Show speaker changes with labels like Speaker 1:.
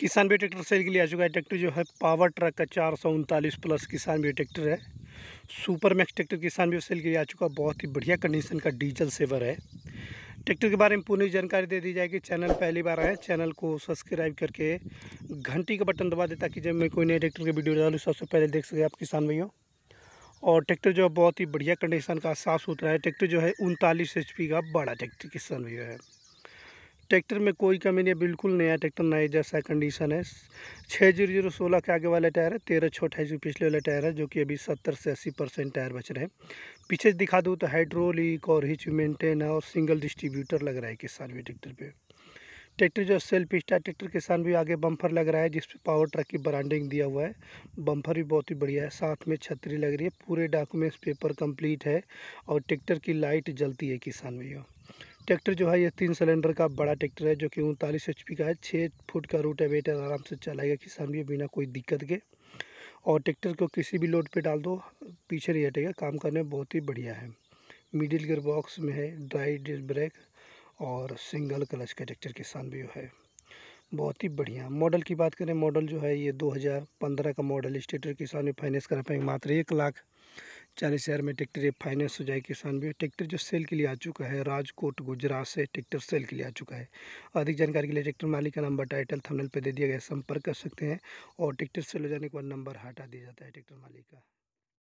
Speaker 1: किसान भी tractor cell के लिए आ चुका है ट्रैक्टर जो है पावर ट्रक का चार सौ उनतालीस प्लस किसान भी ट्रैक्टर है सुपर मैक्स ट्रैक्टर किसान भी सेल के लिए आ चुका है बहुत ही बढ़िया कंडीशन का डीजल सेवर है ट्रैक्टर के बारे में पूरी जानकारी दे दी जाएगी चैनल पहली बार आए चैनल को सब्सक्राइब करके घंटी का बटन दबा दे ताकि जब मैं कोई नए ट्रैक्टर की वीडियो डालू सबसे पहले देख सके आप किसान भैया और ट्रैक्टर जो है बहुत ही बढ़िया कंडीशन का साफ सुथरा है ट्रैक्टर जो है उनतालीस एच का बड़ा ट्रैक्टर किसान भैया है ट्रैक्टर में कोई कमी नहीं है बिल्कुल नया ट्रैक्टर नए जैसा कंडीशन है छः जीरो जीरो सोलह के आगे वाले टायर है तेरह छः अठाईस पिछले वाले टायर है जो कि अभी सत्तर से अस्सी परसेंट टायर बच रहे हैं पीछे दिखा दूँ तो हाइड्रोलिक और हिच मेंटेन है और सिंगल डिस्ट्रीब्यूटर लग रहा है किसान भी ट्रैक्टर पर ट्रैक्टर जो सेल्फ स्टार ट्रैक्टर किसान भी आगे बम्फर लग रहा है जिस पर पावर ट्रक की ब्रांडिंग दिया हुआ है बम्फर भी बहुत ही बढ़िया है साथ में छतरी लग रही है पूरे डॉक्यूमेंट्स पेपर कम्प्लीट है और ट्रैक्टर की लाइट जलती है किसान भैया ट्रैक्टर जो है ये तीन सिलेंडर का बड़ा ट्रैक्टर है जो कि उनतालीस एच का है छः फुट का रूट है बेटर आराम से चलाएगा किसान भी बिना कोई दिक्कत के और ट्रैक्टर को किसी भी लोड पे डाल दो पीछे नहीं हटेगा काम करने में बहुत ही बढ़िया है मिडिल गियर बॉक्स में है ड्राई ब्रेक और सिंगल क्लच का ट्रैक्टर किसान भी है बहुत ही बढ़िया मॉडल की बात करें मॉडल जो है ये 2015 का मॉडल इस ट्रैक्टर किसान भी फाइनेंस करा पाएंगे मात्र एक लाख चालीस हज़ार में ट्रैक्टर फाइनेंस हो जाए किसान भी ट्रैक्टर जो सेल के लिए आ चुका है राजकोट गुजरात से ट्रैक्टर सेल के लिए आ चुका है अधिक जानकारी के लिए ट्रैक्टर मालिक का नंबर टाइटल थमनल पर दे दिया गया संपर्क कर सकते हैं और ट्रैक्टर सेल हो जाने के बाद नंबर हटा दिया जाता है ट्रैक्टर मालिक का